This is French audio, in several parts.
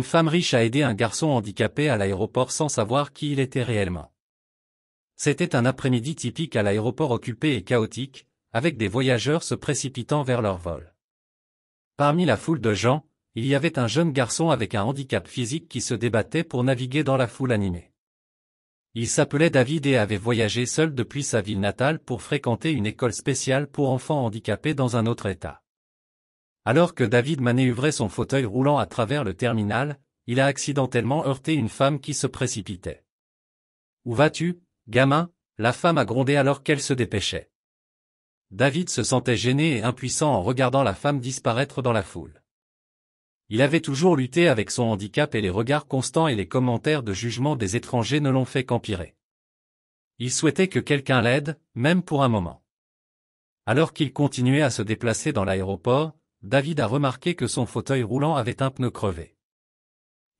Une femme riche a aidé un garçon handicapé à l'aéroport sans savoir qui il était réellement. C'était un après-midi typique à l'aéroport occupé et chaotique, avec des voyageurs se précipitant vers leur vol. Parmi la foule de gens, il y avait un jeune garçon avec un handicap physique qui se débattait pour naviguer dans la foule animée. Il s'appelait David et avait voyagé seul depuis sa ville natale pour fréquenter une école spéciale pour enfants handicapés dans un autre État. Alors que David manœuvrait son fauteuil roulant à travers le terminal, il a accidentellement heurté une femme qui se précipitait. Où vas-tu, gamin La femme a grondé alors qu'elle se dépêchait. David se sentait gêné et impuissant en regardant la femme disparaître dans la foule. Il avait toujours lutté avec son handicap et les regards constants et les commentaires de jugement des étrangers ne l'ont fait qu'empirer. Il souhaitait que quelqu'un l'aide, même pour un moment. Alors qu'il continuait à se déplacer dans l'aéroport, David a remarqué que son fauteuil roulant avait un pneu crevé.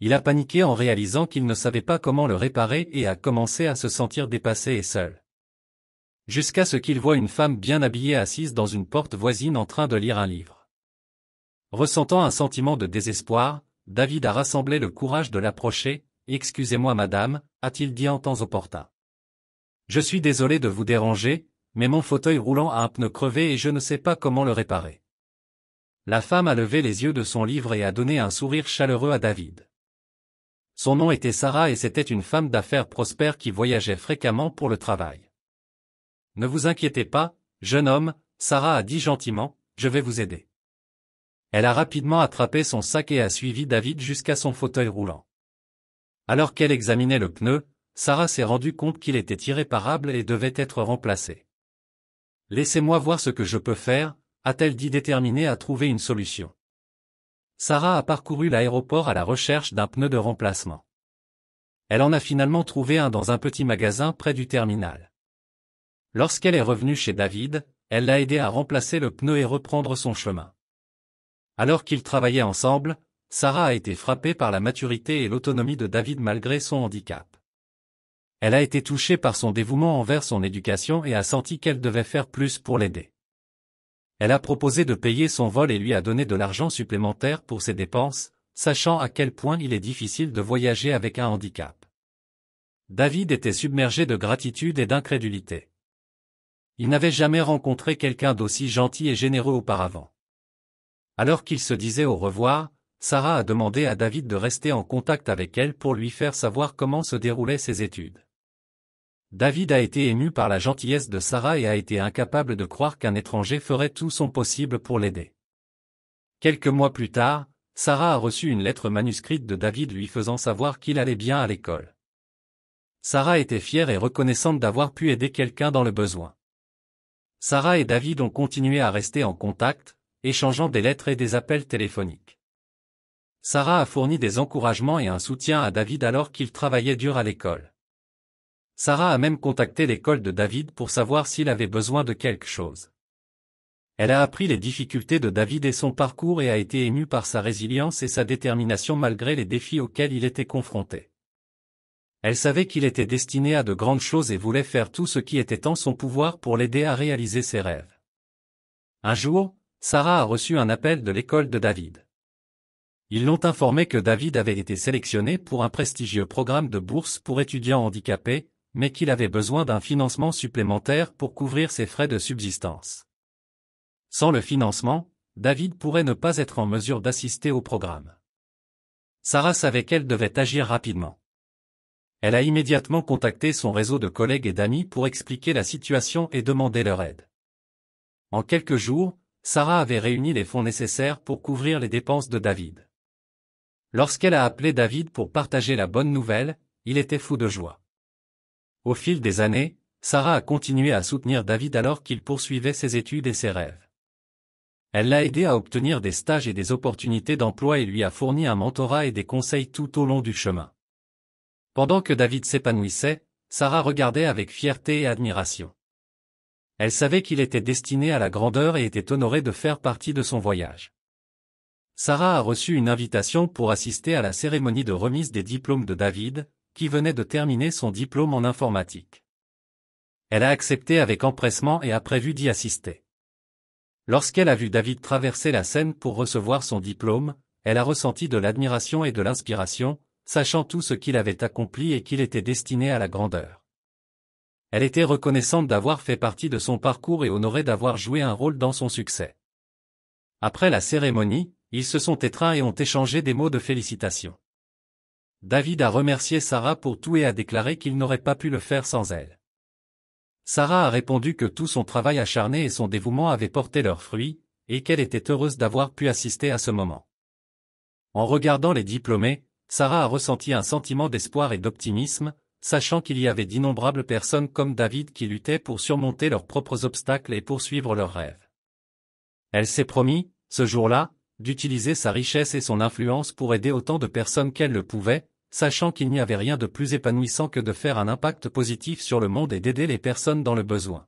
Il a paniqué en réalisant qu'il ne savait pas comment le réparer et a commencé à se sentir dépassé et seul. Jusqu'à ce qu'il voit une femme bien habillée assise dans une porte voisine en train de lire un livre. Ressentant un sentiment de désespoir, David a rassemblé le courage de l'approcher, Excusez-moi madame, a-t-il dit en temps opportun. Je suis désolé de vous déranger, mais mon fauteuil roulant a un pneu crevé et je ne sais pas comment le réparer. La femme a levé les yeux de son livre et a donné un sourire chaleureux à David. Son nom était Sarah et c'était une femme d'affaires prospère qui voyageait fréquemment pour le travail. Ne vous inquiétez pas, jeune homme, Sarah a dit gentiment, je vais vous aider. Elle a rapidement attrapé son sac et a suivi David jusqu'à son fauteuil roulant. Alors qu'elle examinait le pneu, Sarah s'est rendue compte qu'il était irréparable et devait être remplacé. Laissez-moi voir ce que je peux faire, a-t-elle dit déterminée à trouver une solution. Sarah a parcouru l'aéroport à la recherche d'un pneu de remplacement. Elle en a finalement trouvé un dans un petit magasin près du terminal. Lorsqu'elle est revenue chez David, elle l'a aidé à remplacer le pneu et reprendre son chemin. Alors qu'ils travaillaient ensemble, Sarah a été frappée par la maturité et l'autonomie de David malgré son handicap. Elle a été touchée par son dévouement envers son éducation et a senti qu'elle devait faire plus pour l'aider. Elle a proposé de payer son vol et lui a donné de l'argent supplémentaire pour ses dépenses, sachant à quel point il est difficile de voyager avec un handicap. David était submergé de gratitude et d'incrédulité. Il n'avait jamais rencontré quelqu'un d'aussi gentil et généreux auparavant. Alors qu'il se disait au revoir, Sarah a demandé à David de rester en contact avec elle pour lui faire savoir comment se déroulaient ses études. David a été ému par la gentillesse de Sarah et a été incapable de croire qu'un étranger ferait tout son possible pour l'aider. Quelques mois plus tard, Sarah a reçu une lettre manuscrite de David lui faisant savoir qu'il allait bien à l'école. Sarah était fière et reconnaissante d'avoir pu aider quelqu'un dans le besoin. Sarah et David ont continué à rester en contact, échangeant des lettres et des appels téléphoniques. Sarah a fourni des encouragements et un soutien à David alors qu'il travaillait dur à l'école. Sarah a même contacté l'école de David pour savoir s'il avait besoin de quelque chose. Elle a appris les difficultés de David et son parcours et a été émue par sa résilience et sa détermination malgré les défis auxquels il était confronté. Elle savait qu'il était destiné à de grandes choses et voulait faire tout ce qui était en son pouvoir pour l'aider à réaliser ses rêves. Un jour, Sarah a reçu un appel de l'école de David. Ils l'ont informé que David avait été sélectionné pour un prestigieux programme de bourse pour étudiants handicapés, mais qu'il avait besoin d'un financement supplémentaire pour couvrir ses frais de subsistance. Sans le financement, David pourrait ne pas être en mesure d'assister au programme. Sarah savait qu'elle devait agir rapidement. Elle a immédiatement contacté son réseau de collègues et d'amis pour expliquer la situation et demander leur aide. En quelques jours, Sarah avait réuni les fonds nécessaires pour couvrir les dépenses de David. Lorsqu'elle a appelé David pour partager la bonne nouvelle, il était fou de joie. Au fil des années, Sarah a continué à soutenir David alors qu'il poursuivait ses études et ses rêves. Elle l'a aidé à obtenir des stages et des opportunités d'emploi et lui a fourni un mentorat et des conseils tout au long du chemin. Pendant que David s'épanouissait, Sarah regardait avec fierté et admiration. Elle savait qu'il était destiné à la grandeur et était honorée de faire partie de son voyage. Sarah a reçu une invitation pour assister à la cérémonie de remise des diplômes de David, qui venait de terminer son diplôme en informatique. Elle a accepté avec empressement et a prévu d'y assister. Lorsqu'elle a vu David traverser la Seine pour recevoir son diplôme, elle a ressenti de l'admiration et de l'inspiration, sachant tout ce qu'il avait accompli et qu'il était destiné à la grandeur. Elle était reconnaissante d'avoir fait partie de son parcours et honorée d'avoir joué un rôle dans son succès. Après la cérémonie, ils se sont étreints et ont échangé des mots de félicitations. David a remercié Sarah pour tout et a déclaré qu'il n'aurait pas pu le faire sans elle. Sarah a répondu que tout son travail acharné et son dévouement avaient porté leurs fruits, et qu'elle était heureuse d'avoir pu assister à ce moment. En regardant les diplômés, Sarah a ressenti un sentiment d'espoir et d'optimisme, sachant qu'il y avait d'innombrables personnes comme David qui luttaient pour surmonter leurs propres obstacles et poursuivre leurs rêves. Elle s'est promis, ce jour-là, d'utiliser sa richesse et son influence pour aider autant de personnes qu'elle le pouvait, sachant qu'il n'y avait rien de plus épanouissant que de faire un impact positif sur le monde et d'aider les personnes dans le besoin.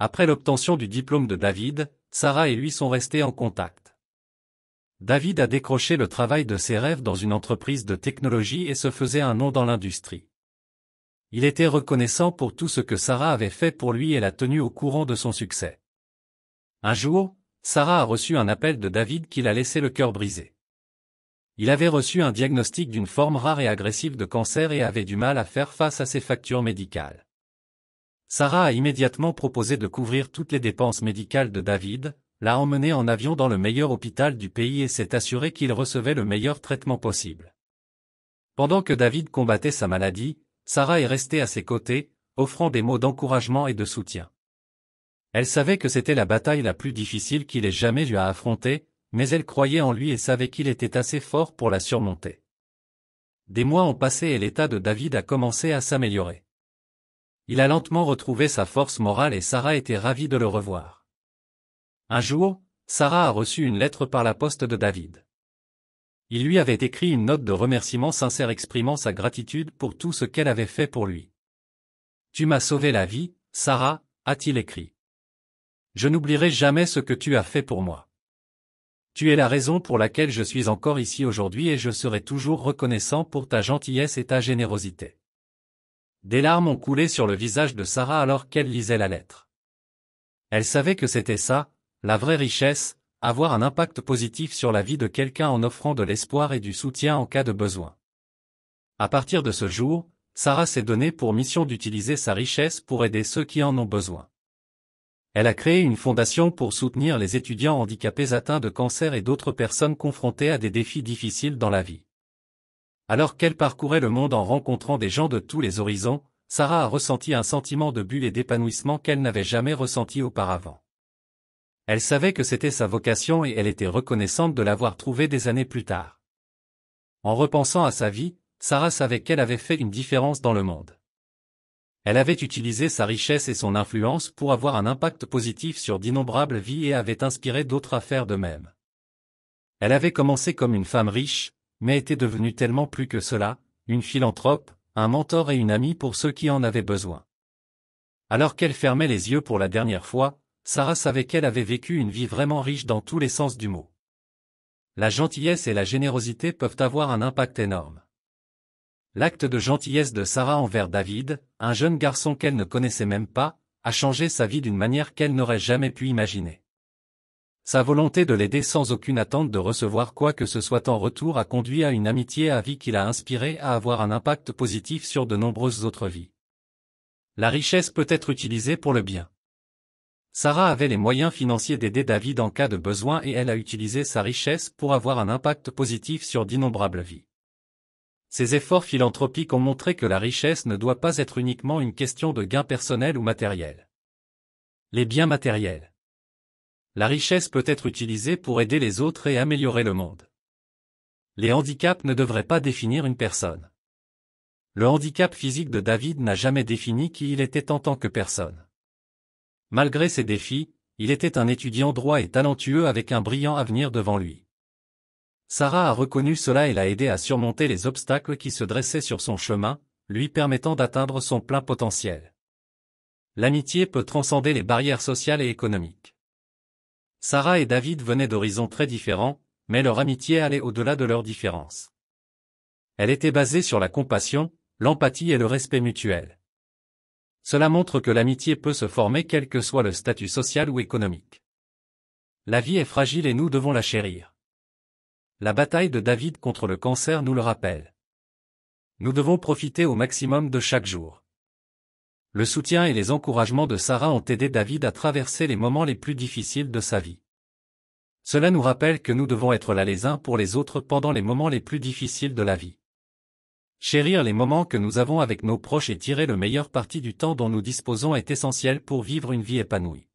Après l'obtention du diplôme de David, Sarah et lui sont restés en contact. David a décroché le travail de ses rêves dans une entreprise de technologie et se faisait un nom dans l'industrie. Il était reconnaissant pour tout ce que Sarah avait fait pour lui et l'a tenu au courant de son succès. Un jour, Sarah a reçu un appel de David qui l'a laissé le cœur brisé. Il avait reçu un diagnostic d'une forme rare et agressive de cancer et avait du mal à faire face à ses factures médicales. Sarah a immédiatement proposé de couvrir toutes les dépenses médicales de David, l'a emmené en avion dans le meilleur hôpital du pays et s'est assuré qu'il recevait le meilleur traitement possible. Pendant que David combattait sa maladie, Sarah est restée à ses côtés, offrant des mots d'encouragement et de soutien. Elle savait que c'était la bataille la plus difficile qu'il ait jamais eu à affronter, mais elle croyait en lui et savait qu'il était assez fort pour la surmonter. Des mois ont passé et l'état de David a commencé à s'améliorer. Il a lentement retrouvé sa force morale et Sarah était ravie de le revoir. Un jour, Sarah a reçu une lettre par la poste de David. Il lui avait écrit une note de remerciement sincère exprimant sa gratitude pour tout ce qu'elle avait fait pour lui. Tu m'as sauvé la vie, Sarah, a-t-il écrit. Je n'oublierai jamais ce que tu as fait pour moi. Tu es la raison pour laquelle je suis encore ici aujourd'hui et je serai toujours reconnaissant pour ta gentillesse et ta générosité. Des larmes ont coulé sur le visage de Sarah alors qu'elle lisait la lettre. Elle savait que c'était ça, la vraie richesse, avoir un impact positif sur la vie de quelqu'un en offrant de l'espoir et du soutien en cas de besoin. À partir de ce jour, Sarah s'est donnée pour mission d'utiliser sa richesse pour aider ceux qui en ont besoin. Elle a créé une fondation pour soutenir les étudiants handicapés atteints de cancer et d'autres personnes confrontées à des défis difficiles dans la vie. Alors qu'elle parcourait le monde en rencontrant des gens de tous les horizons, Sarah a ressenti un sentiment de bulle et d'épanouissement qu'elle n'avait jamais ressenti auparavant. Elle savait que c'était sa vocation et elle était reconnaissante de l'avoir trouvée des années plus tard. En repensant à sa vie, Sarah savait qu'elle avait fait une différence dans le monde. Elle avait utilisé sa richesse et son influence pour avoir un impact positif sur d'innombrables vies et avait inspiré d'autres à faire de même. Elle avait commencé comme une femme riche, mais était devenue tellement plus que cela, une philanthrope, un mentor et une amie pour ceux qui en avaient besoin. Alors qu'elle fermait les yeux pour la dernière fois, Sarah savait qu'elle avait vécu une vie vraiment riche dans tous les sens du mot. La gentillesse et la générosité peuvent avoir un impact énorme. L'acte de gentillesse de Sarah envers David, un jeune garçon qu'elle ne connaissait même pas, a changé sa vie d'une manière qu'elle n'aurait jamais pu imaginer. Sa volonté de l'aider sans aucune attente de recevoir quoi que ce soit en retour a conduit à une amitié à vie qui l'a inspirée à avoir un impact positif sur de nombreuses autres vies. La richesse peut être utilisée pour le bien. Sarah avait les moyens financiers d'aider David en cas de besoin et elle a utilisé sa richesse pour avoir un impact positif sur d'innombrables vies. Ses efforts philanthropiques ont montré que la richesse ne doit pas être uniquement une question de gains personnels ou matériels. Les biens matériels. La richesse peut être utilisée pour aider les autres et améliorer le monde. Les handicaps ne devraient pas définir une personne. Le handicap physique de David n'a jamais défini qui il était en tant que personne. Malgré ses défis, il était un étudiant droit et talentueux avec un brillant avenir devant lui. Sarah a reconnu cela et l'a aidé à surmonter les obstacles qui se dressaient sur son chemin, lui permettant d'atteindre son plein potentiel. L'amitié peut transcender les barrières sociales et économiques. Sarah et David venaient d'horizons très différents, mais leur amitié allait au-delà de leurs différences. Elle était basée sur la compassion, l'empathie et le respect mutuel. Cela montre que l'amitié peut se former quel que soit le statut social ou économique. La vie est fragile et nous devons la chérir. La bataille de David contre le cancer nous le rappelle. Nous devons profiter au maximum de chaque jour. Le soutien et les encouragements de Sarah ont aidé David à traverser les moments les plus difficiles de sa vie. Cela nous rappelle que nous devons être là les uns pour les autres pendant les moments les plus difficiles de la vie. Chérir les moments que nous avons avec nos proches et tirer le meilleur parti du temps dont nous disposons est essentiel pour vivre une vie épanouie.